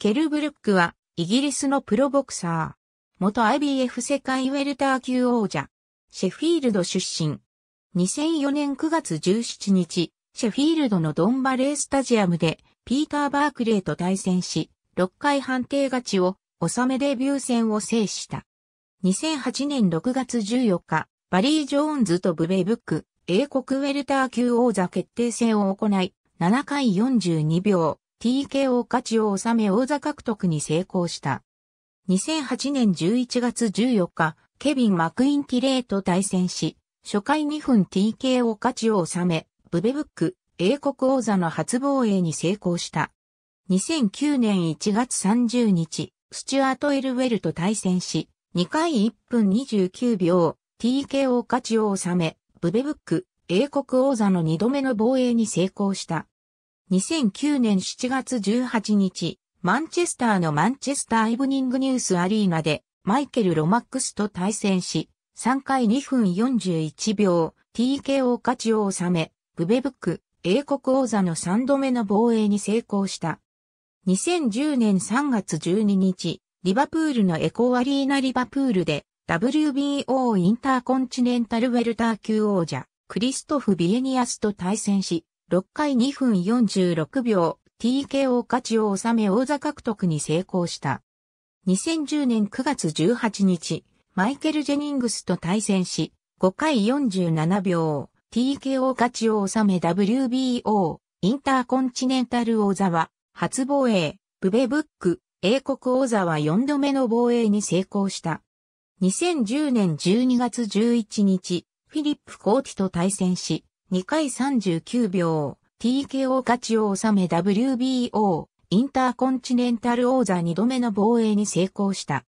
ケルブルックは、イギリスのプロボクサー。元 IBF 世界ウェルター級王者。シェフィールド出身。2004年9月17日、シェフィールドのドンバレースタジアムで、ピーター・バークレーと対戦し、6回判定勝ちを、収めデビュー戦を制した。2008年6月14日、バリー・ジョーンズとブレイブック、英国ウェルター級王座決定戦を行い、7回42秒、TKO 勝ちを収め王座獲得に成功した。2008年11月14日、ケビン・マクインティレーと対戦し、初回2分 TKO 勝ちを収め、ブベブック、英国王座の初防衛に成功した。2009年1月30日、スチュアート・エルウェルと対戦し、2回1分29秒、TKO 勝ちを収め、ブベブック、英国王座の2度目の防衛に成功した。2009年7月18日、マンチェスターのマンチェスターイブニングニュースアリーナで、マイケル・ロマックスと対戦し、3回2分41秒、TKO 勝ちを収め、ブベブック、英国王座の3度目の防衛に成功した。2010年3月12日、リバプールのエコーアリーナリバプールで、WBO インターコンチネンタルウェルター級王者、クリストフ・ビエニアスと対戦し、6回2分46秒、TKO 価値を収め王座獲得に成功した。2010年9月18日、マイケル・ジェニングスと対戦し、5回47秒、TKO 勝ちを収め WBO、インターコンチネンタル王座は、初防衛、ブベブック、英国王座は4度目の防衛に成功した。2010年12月11日、フィリップ・コーティと対戦し、2回39秒、TKO 勝ちを収め WBO、インターコンチネンタル王座2度目の防衛に成功した。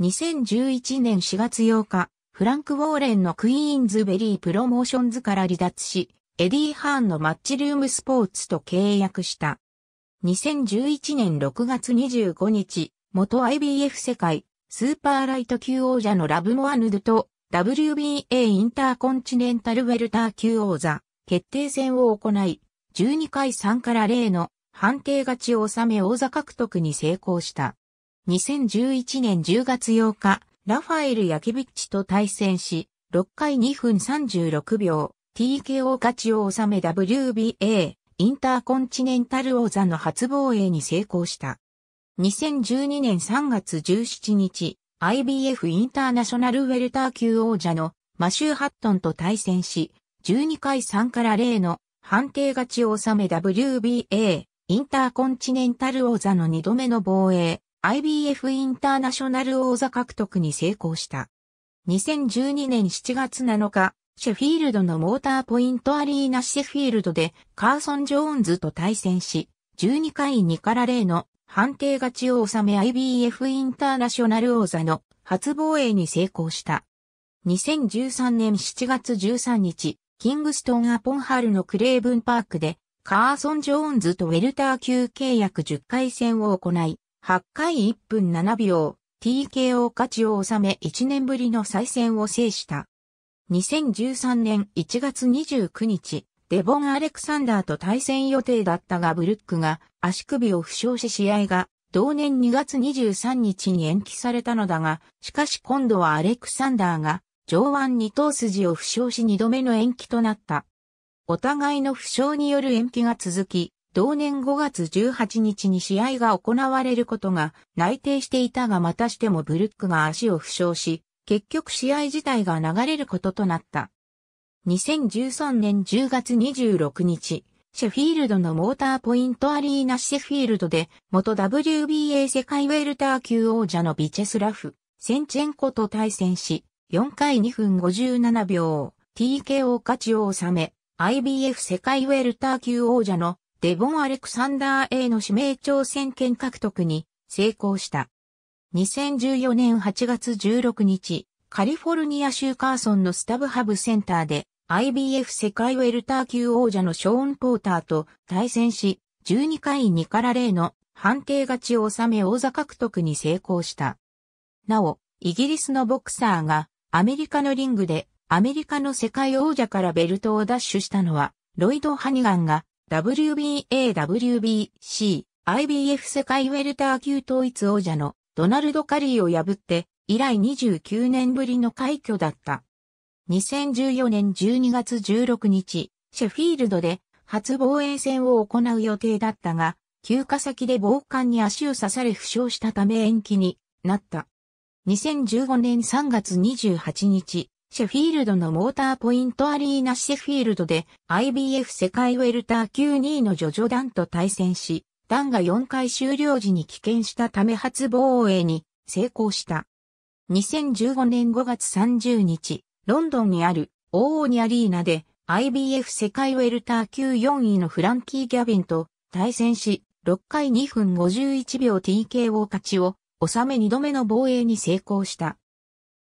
2011年4月8日、フランク・ウォーレンのクイーンズベリープロモーションズから離脱し、エディ・ハーンのマッチルームスポーツと契約した。2011年6月25日、元 IBF 世界スーパーライト級王者のラブモアヌドと WBA インターコンチネンタルウェルター級王座決定戦を行い、12回3から0の判定勝ちを収め王座獲得に成功した。2011年10月8日、ラファエル・ヤキビッチと対戦し、6回2分36秒、TKO 勝ちを収め WBA インターコンチネンタル王座の初防衛に成功した。2012年3月17日、IBF インターナショナルウェルター級王者のマシュー・ハットンと対戦し、12回3から0の判定勝ちを収め WBA インターコンチネンタル王座の2度目の防衛 IBF インターナショナル王座獲得に成功した。2012年7月7日、シェフィールドのモーターポイントアリーナシェフィールドでカーソン・ジョーンズと対戦し、12回2から0の判定勝ちを収め IBF インターナショナル王座の初防衛に成功した。2013年7月13日、キングストン・アポンハルのクレーブンパークで、カーソン・ジョーンズとウェルター級契約10回戦を行い、8回1分7秒、TKO 勝ちを収め1年ぶりの再戦を制した。2013年1月29日、デボン・アレクサンダーと対戦予定だったがブルックが足首を負傷し試合が同年2月23日に延期されたのだが、しかし今度はアレクサンダーが上腕二頭筋を負傷し2度目の延期となった。お互いの負傷による延期が続き、同年5月18日に試合が行われることが内定していたがまたしてもブルックが足を負傷し、結局試合自体が流れることとなった。2013年10月26日、シェフィールドのモーターポイントアリーナシェフィールドで、元 WBA 世界ウェルター級王者のビチェスラフ、センチェンコと対戦し、4回2分57秒、TKO 勝ちを収め、IBF 世界ウェルター級王者のデボン・アレクサンダー A の指名挑戦権獲得に成功した。2014年8月16日、カリフォルニア州カーソンのスタブハブセンターで IBF 世界ウェルター級王者のショーン・ポーターと対戦し、12回2から0の判定勝ちを収め王座獲得に成功した。なお、イギリスのボクサーがアメリカのリングでアメリカの世界王者からベルトを奪取したのは、ロイド・ハニガンが WBA、WBC、IBF 世界ウェルター級統一王者のドナルド・カリーを破って以来29年ぶりの快挙だった。2014年12月16日、シェフィールドで初防衛戦を行う予定だったが、休暇先で防寒に足を刺され負傷したため延期になった。2015年3月28日、シェフィールドのモーターポイントアリーナシェフィールドで IBF 世界ウェルター級2位のジョジョダンと対戦し、ダンが4回終了時に棄権したため初防衛に成功した。2015年5月30日、ロンドンにある、オーニアリーナで、IBF 世界ウェルター級4位のフランキー・ギャビンと対戦し、6回2分51秒 TKO 勝ちを、収め2度目の防衛に成功した。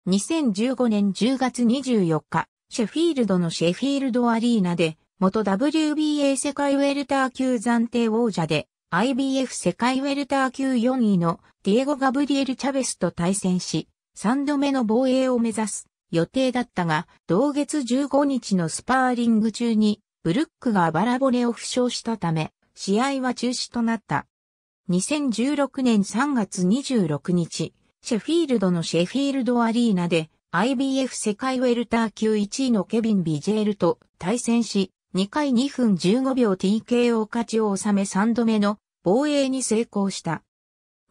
2015年10月24日、シェフィールドのシェフィールドアリーナで、元 WBA 世界ウェルター級暫定王者で、IBF 世界ウェルター級4位のディエゴ・ガブリエル・チャベスと対戦し、3度目の防衛を目指す。予定だったが、同月15日のスパーリング中に、ブルックがバラボレを負傷したため、試合は中止となった。2016年3月26日、シェフィールドのシェフィールドアリーナで IBF 世界ウェルター級1位のケビン・ビジェールと対戦し、2回2分15秒 TKO 勝ちを収め3度目の防衛に成功した。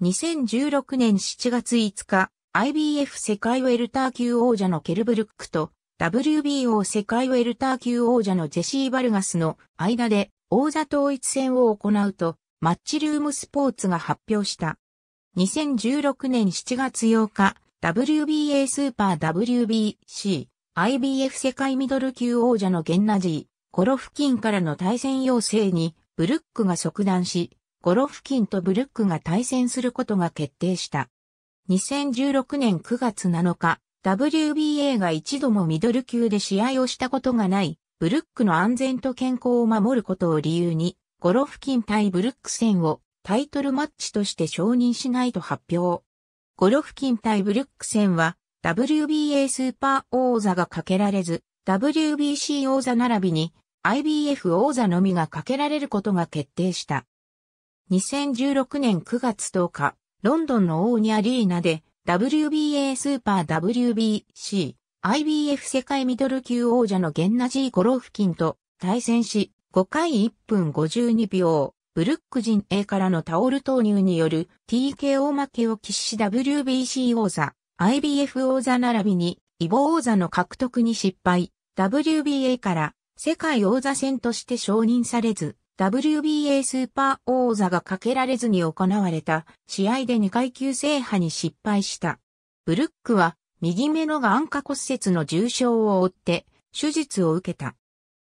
2016年7月5日、IBF 世界ウェルター級王者のケルブルックと WBO 世界ウェルター級王者のジェシー・バルガスの間で王座統一戦を行うとマッチルームスポーツが発表した。2016年7月8日、WBA スーパー WBC、IBF 世界ミドル級王者のゲンナジー、ゴロフキンからの対戦要請にブルックが即断し、ゴロフキンとブルックが対戦することが決定した。2016年9月7日、WBA が一度もミドル級で試合をしたことがない、ブルックの安全と健康を守ることを理由に、ゴロフキン対ブルック戦をタイトルマッチとして承認しないと発表。ゴロフキン対ブルック戦は、WBA スーパー王座がかけられず、WBC 王座並びに IBF 王座のみがかけられることが決定した。2016年9月10日、ロンドンのオーニアリーナで WBA スーパー WBC、IBF 世界ミドル級王者のゲンナジー・ゴロフキンと対戦し、5回1分52秒、ブルック陣 A からのタオル投入による TKO 負けを喫し WBC 王座、IBF 王座並びに、イボ王座の獲得に失敗、WBA から世界王座戦として承認されず、WBA スーパー王座がかけられずに行われた試合で2階級制覇に失敗した。ブルックは右目の眼下骨折の重傷を負って手術を受けた。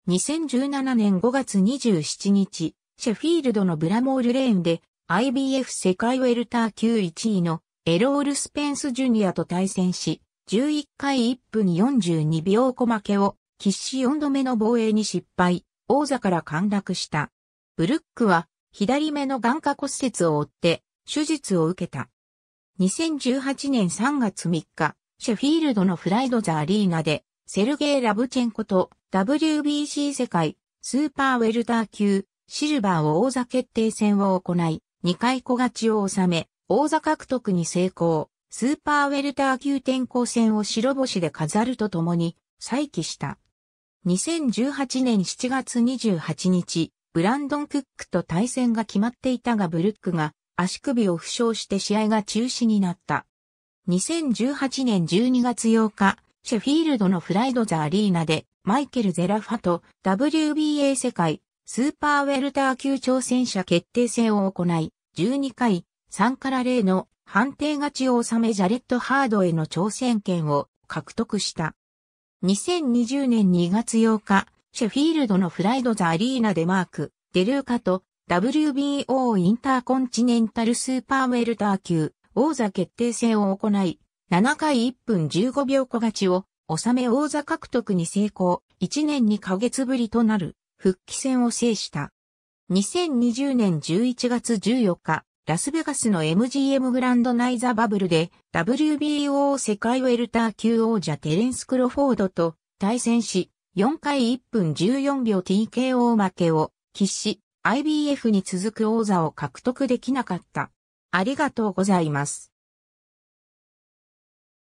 2017年5月27日、シェフィールドのブラモールレーンで IBF 世界ウェルター級1位のエロール・スペンス・ジュニアと対戦し、11回1分42秒小負けを、必死4度目の防衛に失敗、王座から陥落した。ブルックは左目の眼科骨折を負って手術を受けた。2018年3月3日、シェフィールドのフライドザアリーナでセルゲイ・ラブチェンコと WBC 世界スーパーウェルター級シルバーを王座決定戦を行い、2回小勝ちを収め、王座獲得に成功、スーパーウェルター級転向戦を白星で飾るとともに、再起した。2018年7月28日、ブランドン・クックと対戦が決まっていたがブルックが足首を負傷して試合が中止になった。2018年12月8日、シェフィールドのフライドザアリーナでマイケル・ゼラファと WBA 世界スーパーウェルター級挑戦者決定戦を行い、12回3から0の判定勝ちを収めジャレット・ハードへの挑戦権を獲得した。2020年2月8日、シェフィールドのフライドザアリーナでマーク、デルーカと WBO インターコンチネンタルスーパーウェルター級王座決定戦を行い、7回1分15秒小勝ちを収め王座獲得に成功、1年2ヶ月ぶりとなる復帰戦を制した。2020年11月14日、ラスベガスの MGM グランドナイザバブルで WBO 世界ウェルター級王者テレンス・クロフォードと対戦し、4回1分14秒 TKO 負けを喫し、IBF に続く王座を獲得できなかった。ありがとうございます。